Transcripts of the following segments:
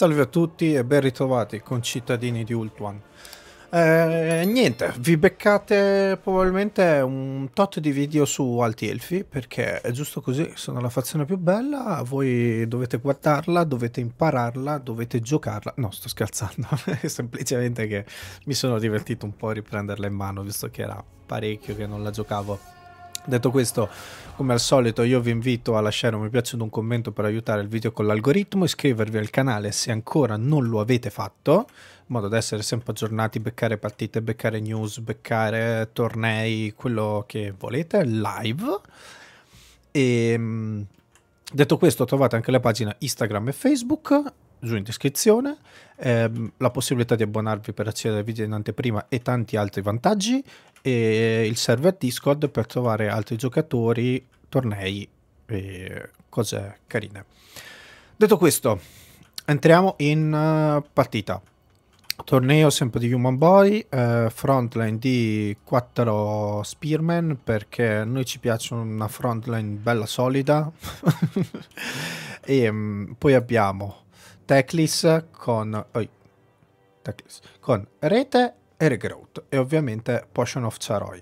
Salve a tutti e ben ritrovati concittadini di Ultuan. Eh, niente, vi beccate probabilmente un tot di video su Alti Elfi perché è giusto così, sono la fazione più bella, voi dovete guardarla, dovete impararla, dovete giocarla. No, sto scherzando, semplicemente che mi sono divertito un po' a riprenderla in mano visto che era parecchio che non la giocavo. Detto questo, come al solito, io vi invito a lasciare un mi piace ed un commento per aiutare il video con l'algoritmo, iscrivervi al canale se ancora non lo avete fatto, in modo da essere sempre aggiornati, beccare partite, beccare news, beccare tornei, quello che volete, live. E, ehm, detto questo, trovate anche la pagina Instagram e Facebook giù in descrizione, ehm, la possibilità di abbonarvi per accedere ai video in anteprima e tanti altri vantaggi e il server Discord per trovare altri giocatori, tornei e cose carine. Detto questo, entriamo in eh, partita. Torneo sempre di Human Boy, eh, frontline di 4 Spearman perché a noi ci piace una frontline bella solida. e mh, mm, poi abbiamo Teclis con, oh, Teclis con Rete Eric Roth e ovviamente Potion of Charoi.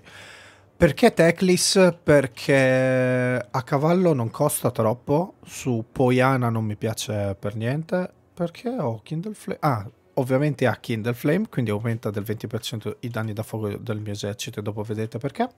Perché Teclis? Perché a cavallo non costa troppo, su Poiana non mi piace per niente, perché ho Kindle Flame... Ah, ovviamente ha Kindle Flame, quindi aumenta del 20% i danni da fuoco del mio esercito, dopo vedete perché.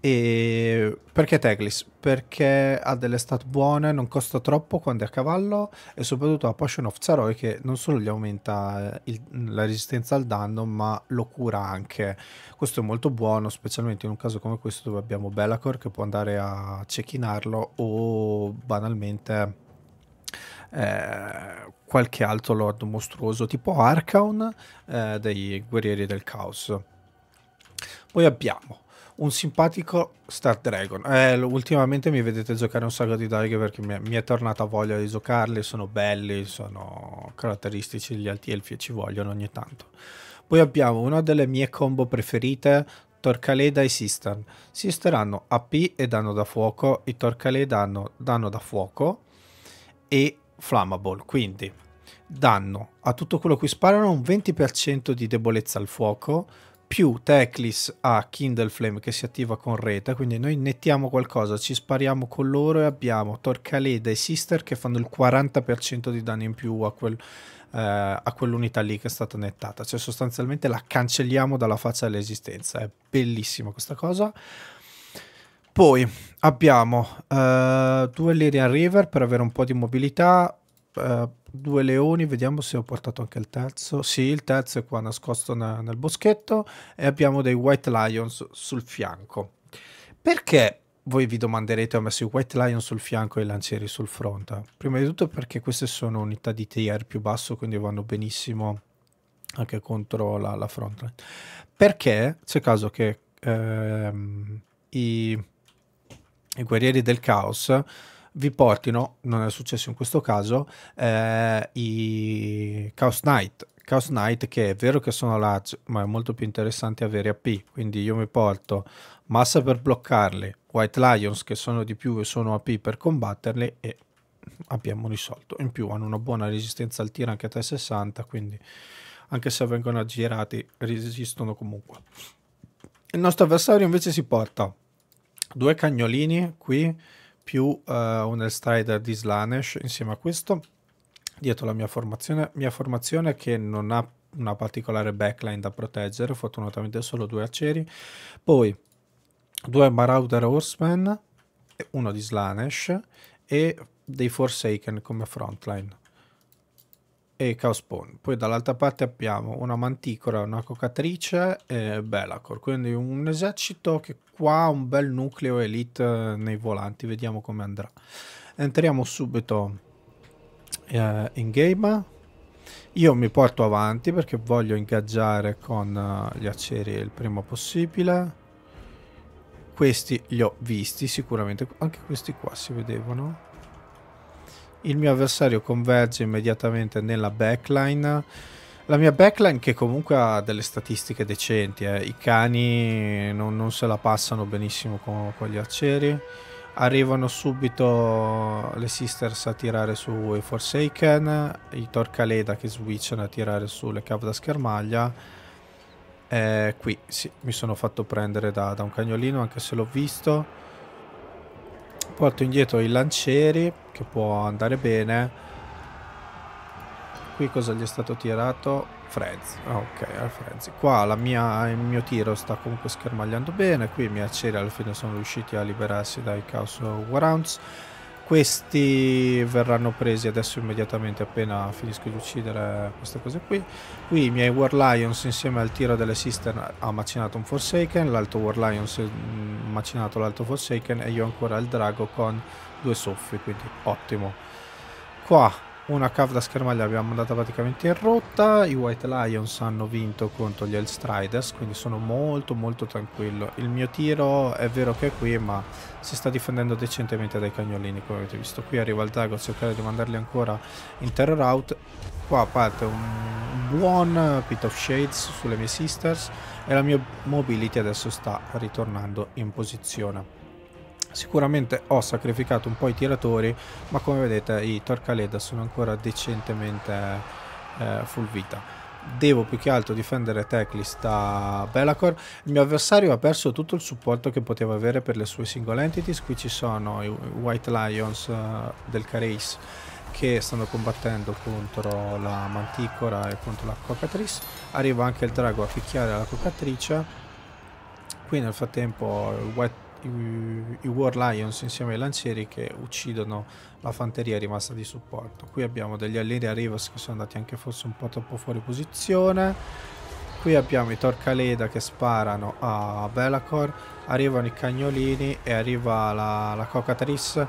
E perché Teglis? Perché ha delle stat buone, non costa troppo quando è a cavallo e soprattutto ha Potion of Zaroi che non solo gli aumenta eh, il, la resistenza al danno ma lo cura anche. Questo è molto buono specialmente in un caso come questo dove abbiamo Belacor che può andare a cecchinarlo o banalmente eh, qualche altro lord mostruoso tipo Arcaon eh, dei guerrieri del caos. Poi abbiamo un simpatico Star Dragon. Eh, ultimamente mi vedete giocare un sacco di Daigo perché mi è, mi è, tornata voglia di giocarli, sono belli, sono caratteristici, gli alti elfi e ci vogliono ogni tanto. Poi abbiamo una delle mie combo preferite, Torcaleda e Sistan. Sistan hanno AP e danno da fuoco, i Torcaleda hanno danno da fuoco e Flammable, quindi danno a tutto quello che sparano un 20% di debolezza al fuoco, più Teclis ha Kindle Flame che si attiva con rete, quindi noi nettiamo qualcosa, ci spariamo con loro e abbiamo Torcaleda e Sister che fanno il 40% di danni in più a, quel, eh, a quell'unità lì che è stata nettata, cioè sostanzialmente la cancelliamo dalla faccia dell'esistenza, è bellissima questa cosa. Poi abbiamo eh, due Lyrian River per avere un po' di mobilità, eh, due leoni, vediamo se ho portato anche il terzo. Sì, il terzo è qua nascosto na nel boschetto e abbiamo dei White Lions sul fianco. Perché voi vi domanderete ho oh, messo i White Lion sul fianco e i lancieri sul fronte? Prima di tutto perché queste sono unità di tier più basso, quindi vanno benissimo anche contro la, la front Perché c'è caso che ehm, i, i guerrieri del caos vi portino, non è successo in questo caso, eh, i Chaos Knight. Chaos Knight che è vero che sono large, ma è molto più interessante avere AP, quindi io mi porto massa per bloccarli, White Lions che sono di più e sono AP per combatterli e abbiamo risolto. In più hanno una buona resistenza al tiro anche a 360, quindi anche se vengono aggirati resistono comunque. Il nostro avversario invece si porta due cagnolini qui più uh, un Elstrider di Slanesh insieme a questo dietro la mia formazione mia formazione che non ha una particolare backline da proteggere fortunatamente solo due arcieri poi due Marauder Horsemen uno di Slanesh e dei Forsaken come frontline e Chaos Pawn. Poi dall'altra parte abbiamo una Manticora, una Cocatrice e Belacor, quindi un esercito che qua ha un bel nucleo elite eh, nei volanti, vediamo come andrà. Entriamo subito eh, in game. Io mi porto avanti perché voglio ingaggiare con eh, gli aceri il prima possibile. Questi li ho visti sicuramente, anche questi qua si vedevano il mio avversario converge immediatamente nella backline. La mia backline che comunque ha delle statistiche decenti, eh. i cani non, non, se la passano benissimo con, con, gli arcieri, arrivano subito le sisters a tirare su i Forsaken, i Torcaleda che switchano a tirare su le cave da schermaglia. Eh, qui sì, mi sono fatto prendere da, da un cagnolino anche se l'ho visto porto indietro i lancieri che può andare bene qui cosa gli è stato tirato Frenzy ah, ok al Frenzy qua mia, il mio tiro sta comunque schermagliando bene qui i miei aceri alla fine sono riusciti a liberarsi dai Chaos Warhounds questi verranno presi adesso immediatamente appena finisco di uccidere queste cose qui qui i miei War Lions insieme al tiro delle Sister ha macinato un Forsaken l'altro War Lions mm, macinato l'Alto Forsaken e io ancora il drago con due soffi, quindi ottimo. Qua una cav da schermaglia l'abbiamo andata praticamente in rotta, i White Lions hanno vinto contro gli Elstriders, quindi sono molto molto tranquillo. Il mio tiro è vero che è qui, ma si sta difendendo decentemente dai cagnolini, come avete visto. Qui arriva il drago a cercare di mandarli ancora in terror out. Qua parte un buon Pit of Shades sulle mie sisters e la mia mobility adesso sta ritornando in posizione. Sicuramente ho sacrificato un po' i tiratori, ma come vedete i Torcaleda sono ancora decentemente eh, full vita. Devo più che altro difendere Teclis da Belacor. Il mio avversario ha perso tutto il supporto che poteva avere per le sue single entities. Qui ci sono i White Lions eh, del Careis che stanno combattendo contro la Manticora e contro la Cocatrice. Arriva anche il drago a picchiare la Cocatrice. Qui nel frattempo il White i, i, War Lions insieme ai lancieri che uccidono la fanteria rimasta di supporto. Qui abbiamo degli allieri a Rivas che sono andati anche forse un po' troppo fuori posizione. Qui abbiamo i Torcaleda che sparano a Belacor. Arrivano i cagnolini e arriva la, la Cocatris.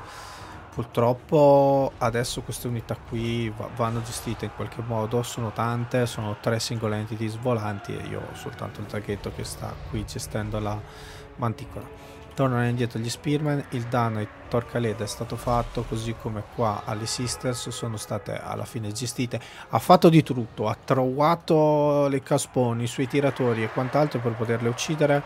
Purtroppo adesso queste unità qui vanno gestite in qualche modo, sono tante, sono tre singole entities volanti e io ho soltanto il traghetto che sta qui gestendo la manticola. Tornano indietro gli Spearman, il danno ai Torcaled è stato fatto, così come qua alle Sisters sono state alla fine gestite. Ha fatto di tutto, ha trovato le casponi, i suoi tiratori e quant'altro per poterle uccidere.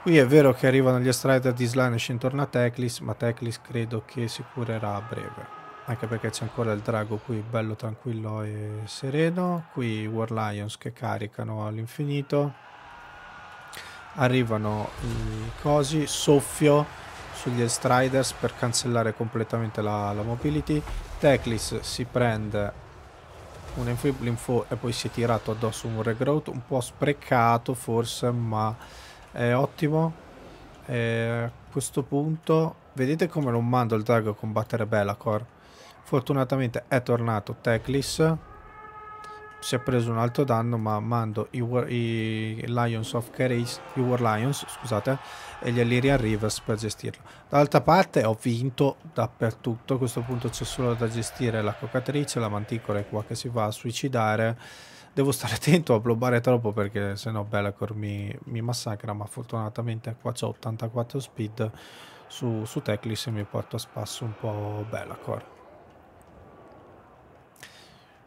Qui è vero che arrivano gli Strider di Slanish intorno a Teclis, ma Teclis credo che si curerà a breve. Anche perché c'è ancora il drago qui, bello tranquillo e sereno. Qui War Lions che caricano all'infinito arrivano i cosi, soffio sugli Striders per cancellare completamente la, la mobility, Teclis si prende un infable info e poi si è tirato addosso un regrowth un po' sprecato forse ma è ottimo e a questo punto vedete come non mando il drago a combattere Belacor fortunatamente è tornato Teclis si è preso un altro danno ma mando i, War, i Lions of Carries, i War Lions scusate e gli Illyrian Rivers per gestirlo d'altra parte ho vinto dappertutto a questo punto c'è solo da gestire la coccatrice la manticola è qua che si va a suicidare devo stare attento a blobbare troppo perché sennò Bellacor mi, mi massacra ma fortunatamente qua c'ho 84 speed su, su Teclis e mi porto a spasso un po' Bellacor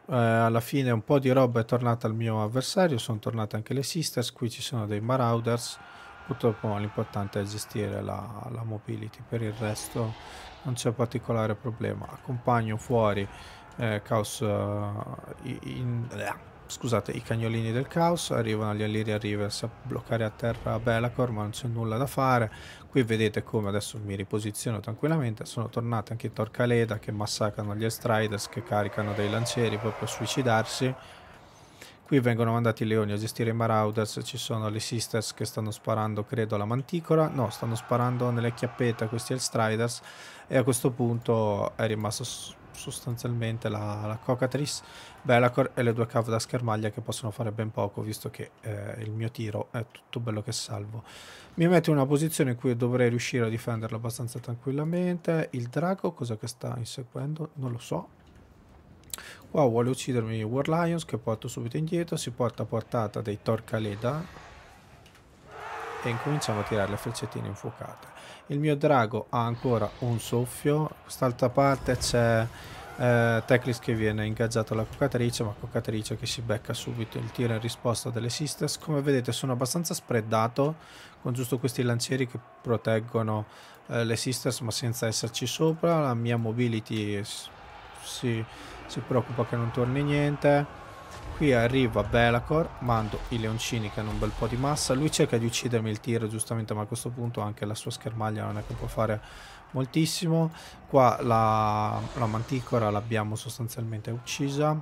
eh, alla fine un po' di roba è tornata al mio avversario, sono tornate anche le Sisters, qui ci sono dei Marauders, purtroppo l'importante è gestire la, la mobility, per il resto non c'è particolare problema. Accompagno fuori eh, Caos uh, in, scusate, i cagnolini del caos arrivano agli Illyria Rivers a bloccare a terra Belacor, ma non c'è nulla da fare. Qui vedete come adesso mi riposiziono tranquillamente. Sono tornati anche i Torcaleda che massacrano gli Estriders che caricano dei lancieri proprio a suicidarsi. Qui vengono mandati i leoni a gestire i Marauders, ci sono le Sisters che stanno sparando credo alla Manticola. no stanno sparando nelle chiappette a questi Elstriders e a questo punto è rimasto sostanzialmente la, la Cocatrice, Belacor e le due cave da schermaglia che possono fare ben poco visto che eh, il mio tiro è tutto bello che salvo. Mi metto in una posizione in cui dovrei riuscire a difenderlo abbastanza tranquillamente. Il drago, cosa che sta inseguendo? Non lo so. Qua vuole uccidermi War Lions che porto subito indietro, si porta a portata dei Torcaleda e incominciamo a tirare le freccettine infuocate. Il mio drago ha ancora un soffio, quest'altra parte c'è eh, Teclis che viene ingaggiato alla cocatrice, ma cocatrice che si becca subito il tiro in risposta delle sisters. Come vedete sono abbastanza spreadato con giusto questi lancieri che proteggono eh, le sisters ma senza esserci sopra. La mia mobility si, si preoccupa che non torni niente Qui arrivo a Belacor, mando i leoncini che hanno un bel po' di massa. Lui cerca di uccidermi il tiro, giustamente, ma a questo punto anche la sua schermaglia non è che può fare moltissimo. Qua la, la manticora l'abbiamo sostanzialmente uccisa.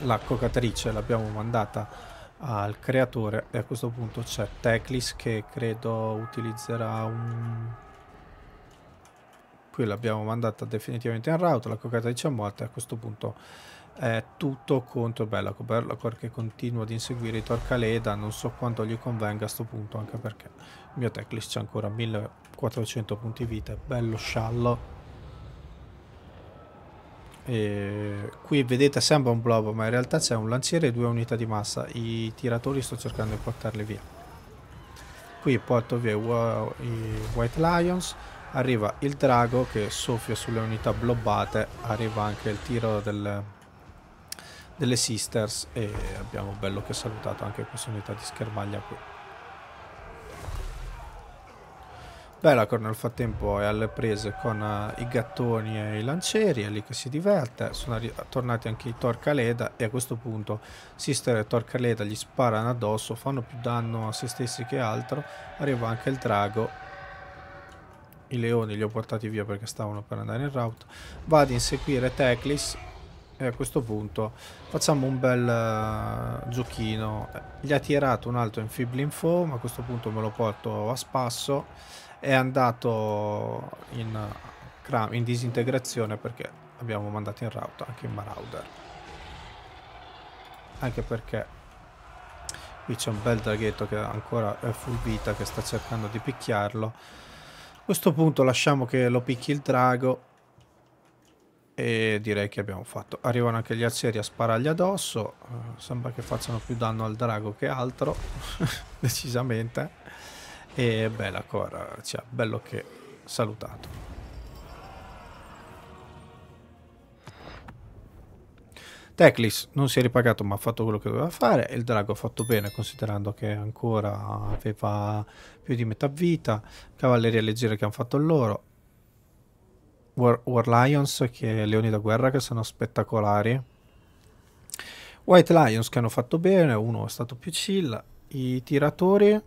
La cocatrice l'abbiamo mandata al creatore e a questo punto c'è Teclis che credo utilizzerà un qui l'abbiamo mandata definitivamente in route, la coccata 18 a questo punto è tutto contro Bellaco, Bellaco che continua ad inseguire i Torcaleda, non so quanto gli convenga a questo punto anche perché il mio Teclis c'è ancora 1400 punti vita, bello sciallo. E qui vedete sembra un blob ma in realtà c'è un lanciere e due unità di massa, i tiratori sto cercando di portarli via. Qui porto via i White Lions, arriva il drago che soffia sulle unità blobbate, arriva anche il tiro del, delle sisters e abbiamo bello che salutato anche questa unità di schermaglia qui. Belacor nel frattempo è alle prese con uh, i gattoni e i lancieri, è lì che si diverte, sono tornati anche i Torcaleda e a questo punto Sister e Torcaleda gli sparano addosso, fanno più danno a se stessi che altro, arriva anche il drago i leoni li ho portati via perché stavano per andare in route vado a inseguire Teclis e a questo punto facciamo un bel uh, eh, giochino gli ha tirato un altro Enfibling Foam a questo punto me lo porto a spasso è andato in, in disintegrazione perché abbiamo mandato in route anche in Marauder anche perché qui c'è un bel draghetto che ancora è full vita che sta cercando di picchiarlo a questo punto lasciamo che lo picchi il drago e direi che abbiamo fatto. Arrivano anche gli arcieri a sparargli addosso, eh, sembra che facciano più danno al drago che altro, decisamente. E bella Cora ci ha bello che salutato. Teclis non si è ripagato ma ha fatto quello che doveva fare e il drago ha fatto bene considerando che ancora aveva più di metà vita, cavalleria leggera che hanno fatto loro, War, War Lions che leoni da guerra che sono spettacolari, White Lions che hanno fatto bene, uno è stato più chill, i tiratori,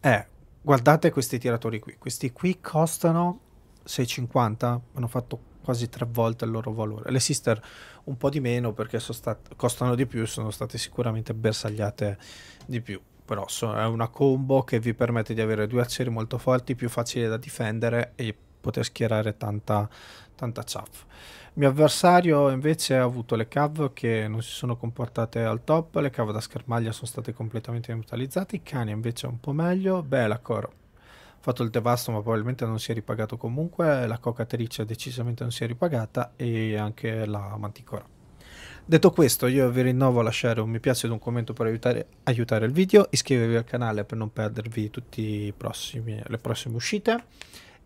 eh, guardate questi tiratori qui, questi qui costano 6,50, hanno fatto quasi tre volte il loro valore. Le sister un po' di meno perché stat- costano di più, sono state sicuramente bersagliate di più. Però so- è una combo che vi permette di avere due arcieri molto forti, più facili da difendere e poter schierare tanta, tanta chaff. Il mio avversario invece ha avuto le cav che non si sono comportate al top, le cav da schermaglia sono state completamente neutralizzate, i cani invece un po' meglio, Belacor fatto il devasto ma probabilmente non si è ripagato comunque, la cocatrice decisamente non si è ripagata e anche la manticora. Detto questo io vi rinnovo a lasciare un mi piace ed un commento per aiutare, aiutare il video, iscrivervi al canale per non perdervi tutte le prossime uscite,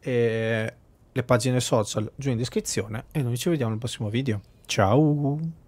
le pagine social giù in descrizione e noi ci vediamo al prossimo video. Ciao!